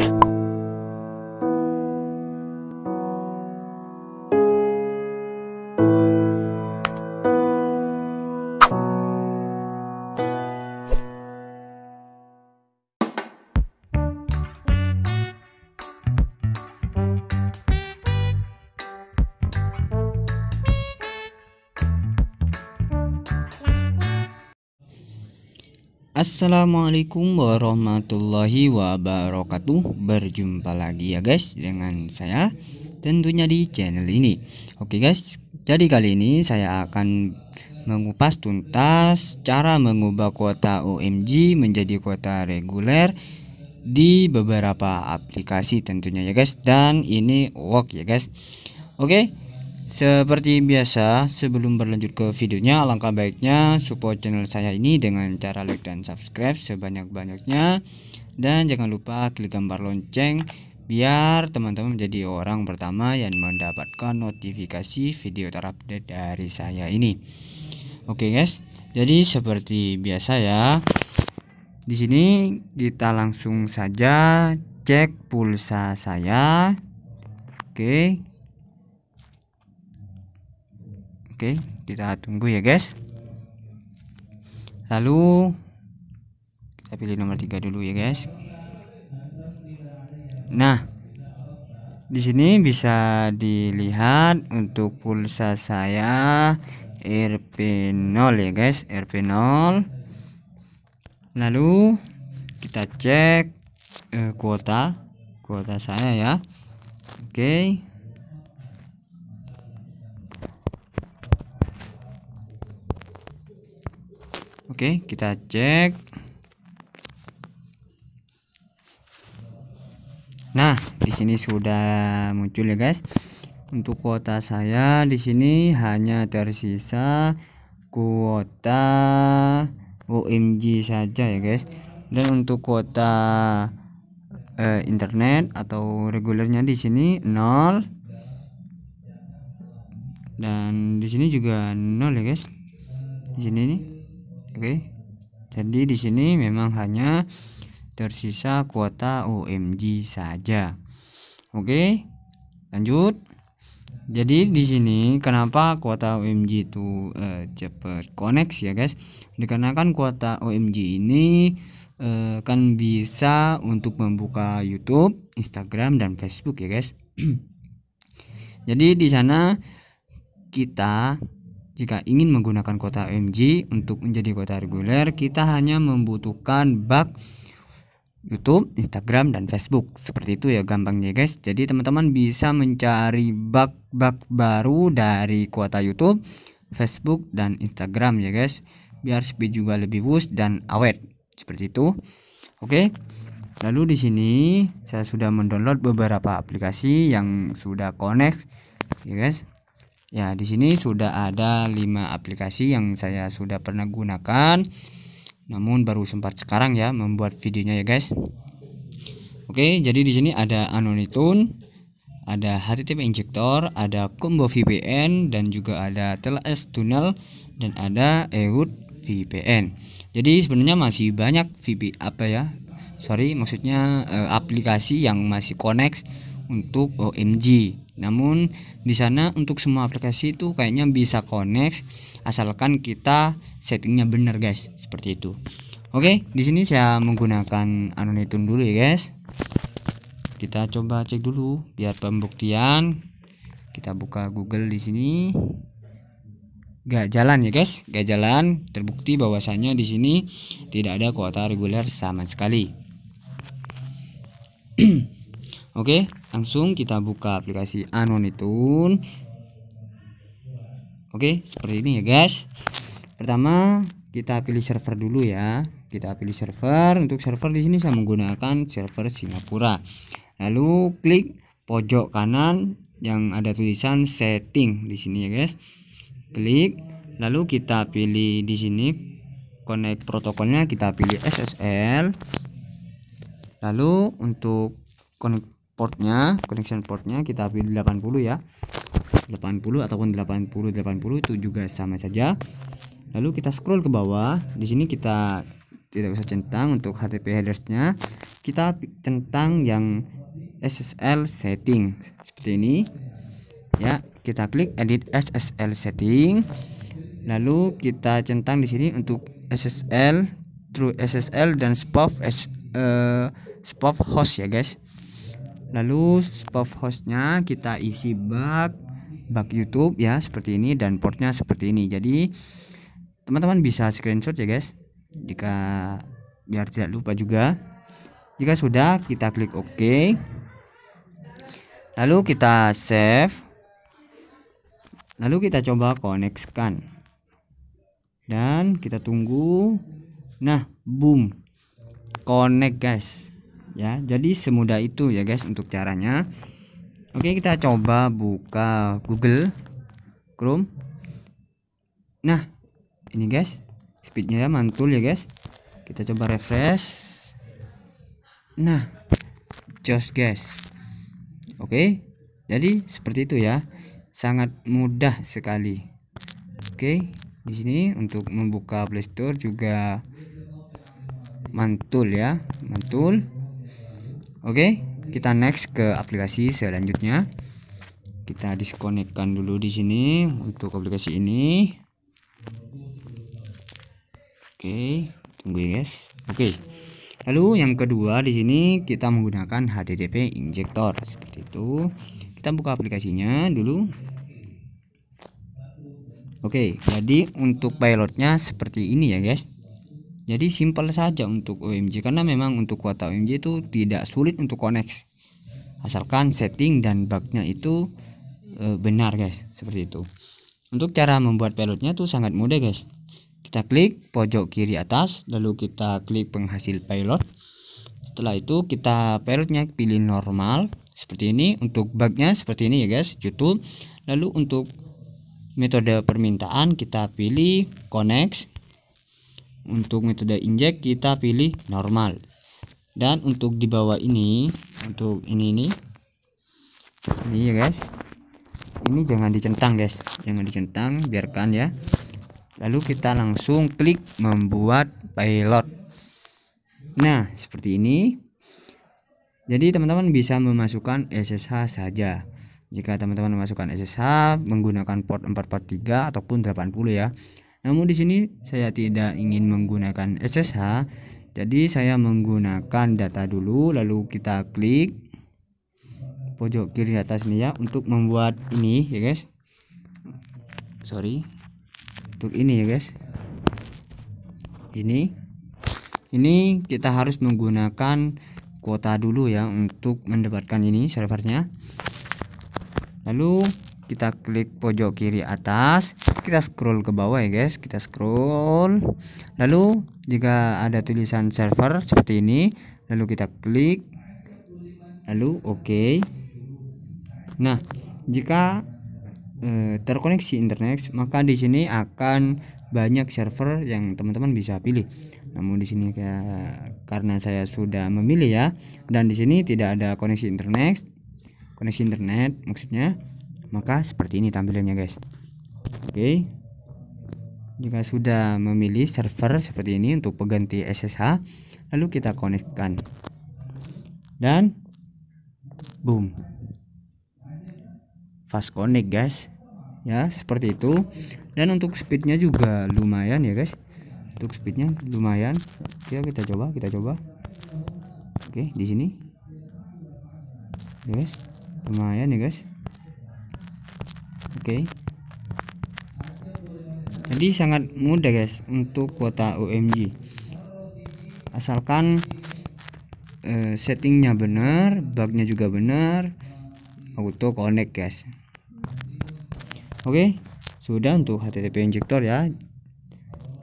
you. Assalamualaikum warahmatullahi wabarakatuh Berjumpa lagi ya guys dengan saya tentunya di channel ini Oke guys jadi kali ini saya akan mengupas tuntas cara mengubah kuota OMG menjadi kuota reguler di beberapa aplikasi tentunya ya guys dan ini work ya guys Oke seperti biasa, sebelum berlanjut ke videonya, langkah baiknya support channel saya ini dengan cara like dan subscribe sebanyak-banyaknya. Dan jangan lupa klik gambar lonceng biar teman-teman menjadi orang pertama yang mendapatkan notifikasi video terupdate dari saya ini. Oke guys, jadi seperti biasa ya. Di sini kita langsung saja cek pulsa saya. Oke, Oke, kita tunggu ya guys. Lalu kita pilih nomor 3 dulu ya guys. Nah, di sini bisa dilihat untuk pulsa saya RP0 ya guys, RP0. Lalu kita cek eh, kuota kuota saya ya. Oke. Okay. Oke, kita cek. Nah, di sini sudah muncul ya, guys. Untuk kuota saya di sini hanya tersisa kuota OMG saja ya, guys. Dan untuk kuota eh, internet atau regulernya di sini 0 dan di sini juga nol ya, guys. Di sini nih. Oke. Jadi di sini memang hanya tersisa kuota OMG saja. Oke. Lanjut. Jadi di sini kenapa kuota OMG itu eh, cepat connect ya guys? Dikarenakan kuota OMG ini eh, kan bisa untuk membuka YouTube, Instagram dan Facebook ya guys. Jadi di sana kita jika ingin menggunakan kuota OMG untuk menjadi kuota reguler, kita hanya membutuhkan bug YouTube, Instagram, dan Facebook. Seperti itu ya gampangnya guys. Jadi teman-teman bisa mencari bug-bug baru dari kuota YouTube, Facebook, dan Instagram ya guys. Biar speed juga lebih bus dan awet. Seperti itu. Oke. Lalu di sini saya sudah mendownload beberapa aplikasi yang sudah connect ya guys. Ya, di sini sudah ada 5 aplikasi yang saya sudah pernah gunakan. Namun baru sempat sekarang ya membuat videonya ya, guys. Oke, jadi di sini ada Anonitune, ada HTTP Injector, ada Combo VPN dan juga ada TLS Tunnel dan ada Ehud VPN. Jadi sebenarnya masih banyak VPN apa ya? Sorry, maksudnya e, aplikasi yang masih connect untuk OMG. Namun di sana untuk semua aplikasi itu kayaknya bisa connect asalkan kita settingnya benar guys, seperti itu. Oke, di sini saya menggunakan Anonitun dulu ya guys. Kita coba cek dulu biar pembuktian. Kita buka Google di sini. Gak jalan ya guys, gak jalan. Terbukti bahwasannya di sini tidak ada kuota reguler sama sekali. Oke, langsung kita buka aplikasi Anon Oke, seperti ini ya, guys. Pertama, kita pilih server dulu ya. Kita pilih server. Untuk server di sini saya menggunakan server Singapura. Lalu klik pojok kanan yang ada tulisan setting di sini ya, guys. Klik, lalu kita pilih di sini connect protokolnya kita pilih SSL lalu untuk portnya connection portnya kita pilih 80 ya 80 ataupun 80 80 itu juga sama saja lalu kita scroll ke bawah di sini kita tidak usah centang untuk HTTP headersnya kita centang yang SSL setting seperti ini ya kita klik edit SSL setting lalu kita centang di sini untuk SSL true SSL dan spoof uh, eh, spoof host ya guys lalu pop hostnya kita isi bug bug YouTube ya seperti ini dan portnya seperti ini jadi teman-teman bisa screenshot ya guys jika biar tidak lupa juga jika sudah kita klik OK lalu kita save lalu kita coba koneksikan dan kita tunggu nah boom connect guys ya jadi semudah itu ya guys untuk caranya oke kita coba buka Google Chrome nah ini guys speednya ya mantul ya guys kita coba refresh nah just guys oke jadi seperti itu ya sangat mudah sekali oke di sini untuk membuka playstore juga mantul ya mantul Oke, kita next ke aplikasi selanjutnya. Kita diskonekkan dulu di sini untuk aplikasi ini. Oke, tunggu ya guys. Oke. Lalu yang kedua di sini kita menggunakan HTTP injector seperti itu. Kita buka aplikasinya dulu. Oke, jadi untuk pilotnya seperti ini ya guys. Jadi simpel saja untuk OMG karena memang untuk kuota OMG itu tidak sulit untuk connect asalkan setting dan bugnya itu e, benar guys seperti itu. Untuk cara membuat payloadnya tuh sangat mudah guys. Kita klik pojok kiri atas lalu kita klik penghasil payload. Setelah itu kita payloadnya pilih normal seperti ini untuk bugnya seperti ini ya guys YouTube. Lalu untuk metode permintaan kita pilih connect untuk metode inject kita pilih normal dan untuk di bawah ini untuk ini ini ini ya guys ini jangan dicentang guys jangan dicentang biarkan ya lalu kita langsung klik membuat pilot nah seperti ini jadi teman-teman bisa memasukkan SSH saja jika teman-teman memasukkan SSH menggunakan port 443 ataupun 80 ya namun di sini saya tidak ingin menggunakan SSH, jadi saya menggunakan data dulu lalu kita klik pojok kiri atas ini ya untuk membuat ini ya guys. Sorry. Untuk ini ya guys. Ini ini kita harus menggunakan kuota dulu ya untuk mendapatkan ini servernya. Lalu kita klik pojok kiri atas kita scroll ke bawah ya guys kita scroll lalu jika ada tulisan server seperti ini lalu kita klik lalu oke okay. nah jika e, terkoneksi internet maka di sini akan banyak server yang teman-teman bisa pilih namun di sini karena saya sudah memilih ya dan di sini tidak ada koneksi internet koneksi internet maksudnya maka seperti ini tampilannya guys oke jika sudah memilih server seperti ini untuk pengganti SSH lalu kita konekkan dan boom fast connect guys ya seperti itu dan untuk speednya juga lumayan ya guys untuk speednya lumayan ya kita coba kita coba oke di sini guys lumayan ya guys Oke. Okay. Jadi sangat mudah guys untuk kuota OMG. Asalkan uh, settingnya benar, bugnya juga benar, auto connect guys. Oke, okay. sudah untuk HTTP injector ya.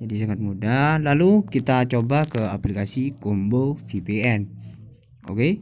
Jadi sangat mudah. Lalu kita coba ke aplikasi Combo VPN. Oke. Okay.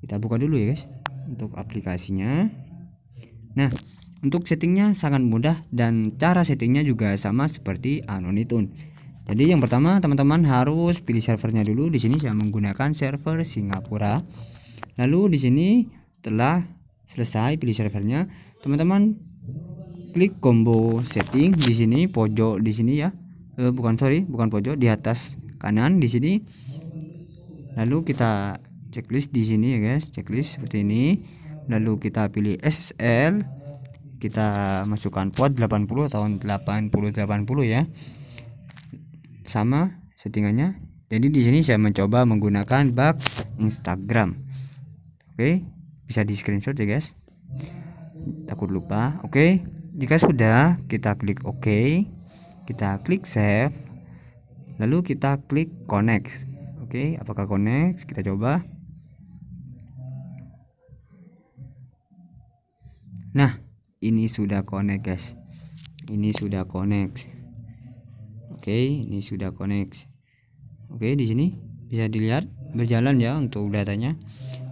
Kita buka dulu ya guys untuk aplikasinya. Nah, untuk settingnya sangat mudah dan cara settingnya juga sama seperti Anonitun. Jadi yang pertama teman-teman harus pilih servernya dulu. Di sini saya menggunakan server Singapura. Lalu di sini setelah selesai pilih servernya, teman-teman klik combo setting di sini pojok di sini ya. Eh, bukan sorry, bukan pojok di atas kanan di sini. Lalu kita checklist di sini ya guys, checklist seperti ini. Lalu kita pilih SSL kita masukkan pot 80 tahun 8080 ya sama settingannya jadi di sini saya mencoba menggunakan bug Instagram oke bisa di screenshot ya guys takut lupa oke jika sudah kita klik ok kita klik save lalu kita klik connect oke apakah connect kita coba nah ini sudah connect guys ini sudah connect oke ini sudah connect oke okay, di sini bisa dilihat berjalan ya untuk datanya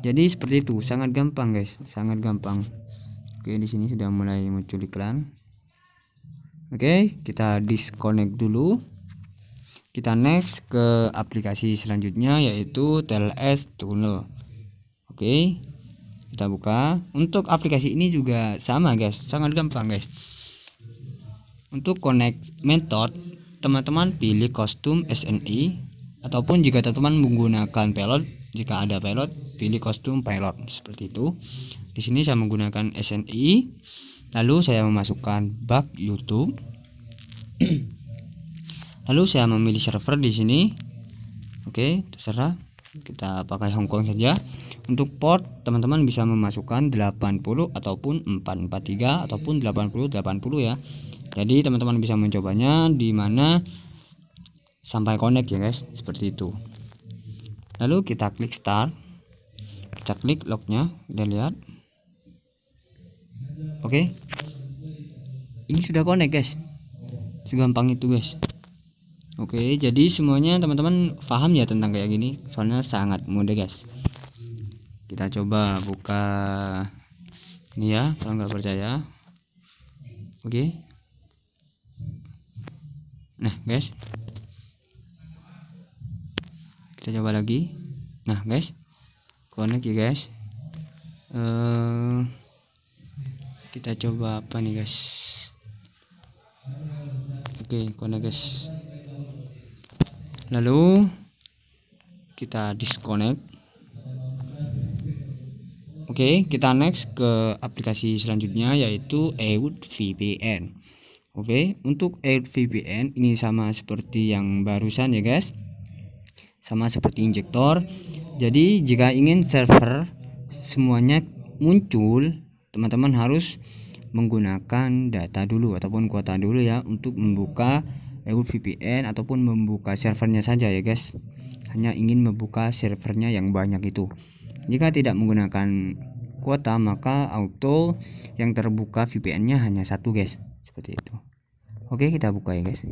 jadi seperti itu sangat gampang guys sangat gampang oke okay, di sini sudah mulai muncul iklan oke kita disconnect dulu kita next ke aplikasi selanjutnya yaitu TLS Tunnel oke okay kita buka untuk aplikasi ini juga sama guys sangat gampang guys untuk connect method teman-teman pilih kostum SNI ataupun jika teman-teman menggunakan pilot jika ada pilot pilih kostum pilot seperti itu di sini saya menggunakan SNI lalu saya memasukkan bug YouTube lalu saya memilih server di sini oke terserah kita pakai Hongkong saja untuk port teman-teman bisa memasukkan 80 ataupun 443 ataupun 80 80 ya jadi teman-teman bisa mencobanya di mana sampai connect ya guys seperti itu lalu kita klik start kita klik lognya dan lihat oke okay. ini sudah connect guys segampang itu guys Oke, jadi semuanya teman-teman paham ya tentang kayak gini. Soalnya sangat mudah, guys. Kita coba buka ini ya, kalau nggak percaya. Oke. Nah, guys. Kita coba lagi. Nah, guys. Connect ya, guys. Eh uh, kita coba apa nih, guys? Oke, connect, guys lalu kita disconnect oke okay, kita next ke aplikasi selanjutnya yaitu EUD VPN oke okay, untuk EUD VPN ini sama seperti yang barusan ya guys sama seperti injektor jadi jika ingin server semuanya muncul teman-teman harus menggunakan data dulu ataupun kuota dulu ya untuk membuka lewat VPN ataupun membuka servernya saja ya guys hanya ingin membuka servernya yang banyak itu jika tidak menggunakan kuota maka auto yang terbuka VPN nya hanya satu guys seperti itu oke kita buka ya guys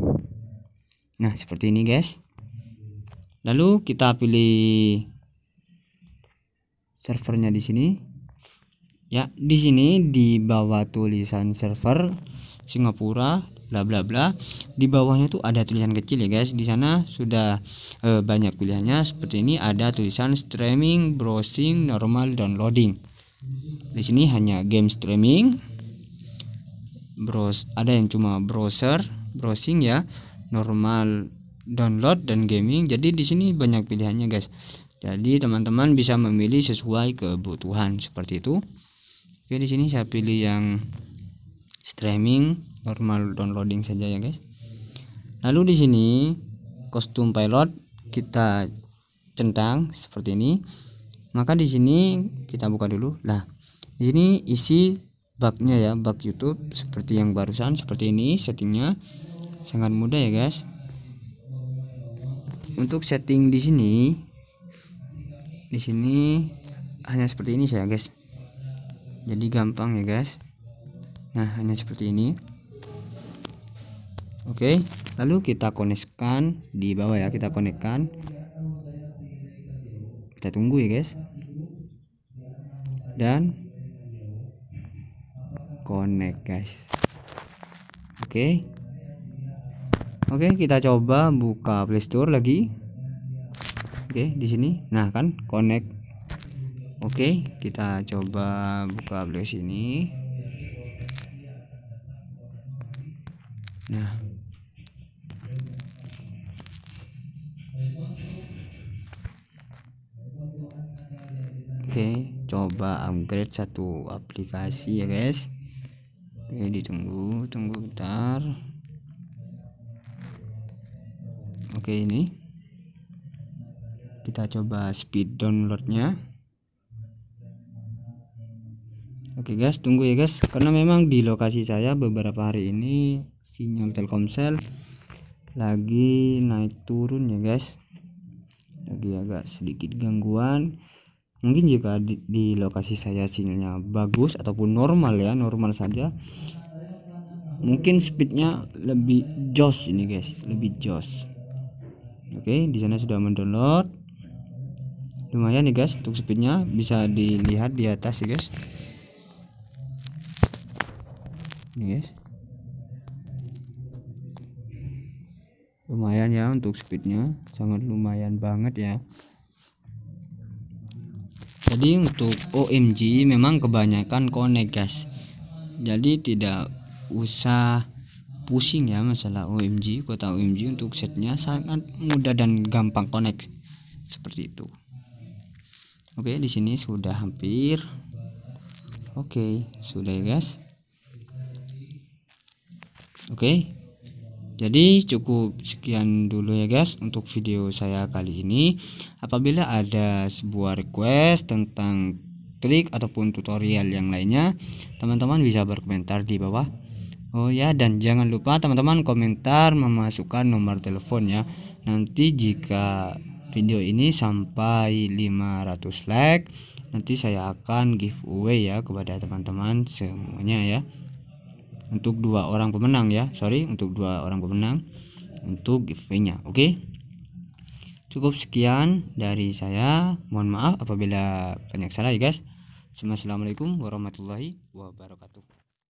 nah seperti ini guys lalu kita pilih servernya di sini ya di sini di bawah tulisan server Singapura bla bla bla di bawahnya tuh ada tulisan kecil ya guys di sana sudah e, banyak pilihannya seperti ini ada tulisan streaming browsing normal downloading di sini hanya game streaming browse ada yang cuma browser browsing ya normal download dan gaming jadi di sini banyak pilihannya guys jadi teman-teman bisa memilih sesuai kebutuhan seperti itu oke di sini saya pilih yang streaming normal downloading saja ya guys lalu di sini kostum pilot kita centang seperti ini maka di sini kita buka dulu lah di sini isi bugnya ya bug YouTube seperti yang barusan seperti ini settingnya sangat mudah ya guys untuk setting di sini di sini hanya seperti ini saya guys jadi gampang ya guys nah hanya seperti ini Oke, lalu kita konekkan di bawah ya, kita konekkan. Kita tunggu ya, guys. Dan connect, guys. Oke. Oke, kita coba buka Play Store lagi. Oke, di sini. Nah, kan connect. Oke, kita coba buka Play sini. Nah, Oke coba upgrade satu aplikasi ya guys Oke ditunggu tunggu bentar Oke ini kita coba speed downloadnya Oke guys tunggu ya guys karena memang di lokasi saya beberapa hari ini sinyal Telkomsel lagi naik turun ya guys lagi agak sedikit gangguan mungkin jika di, di lokasi saya sinyalnya bagus ataupun normal ya normal saja mungkin speednya lebih jos ini guys lebih jos oke di sana sudah mendownload lumayan nih guys untuk speednya bisa dilihat di atas ya guys ini guys lumayan ya untuk speednya sangat lumayan banget ya jadi untuk OMG memang kebanyakan connect guys jadi tidak usah pusing ya masalah OMG kota OMG untuk setnya sangat mudah dan gampang connect seperti itu oke di sini sudah hampir oke sudah ya guys oke jadi cukup sekian dulu ya guys untuk video saya kali ini. Apabila ada sebuah request tentang trik ataupun tutorial yang lainnya, teman-teman bisa berkomentar di bawah. Oh ya dan jangan lupa teman-teman komentar memasukkan nomor telepon ya. Nanti jika video ini sampai 500 like, nanti saya akan giveaway ya kepada teman-teman semuanya ya untuk dua orang pemenang ya sorry untuk dua orang pemenang untuk giveaway-nya oke okay? cukup sekian dari saya mohon maaf apabila banyak salah ya guys Assalamualaikum warahmatullahi wabarakatuh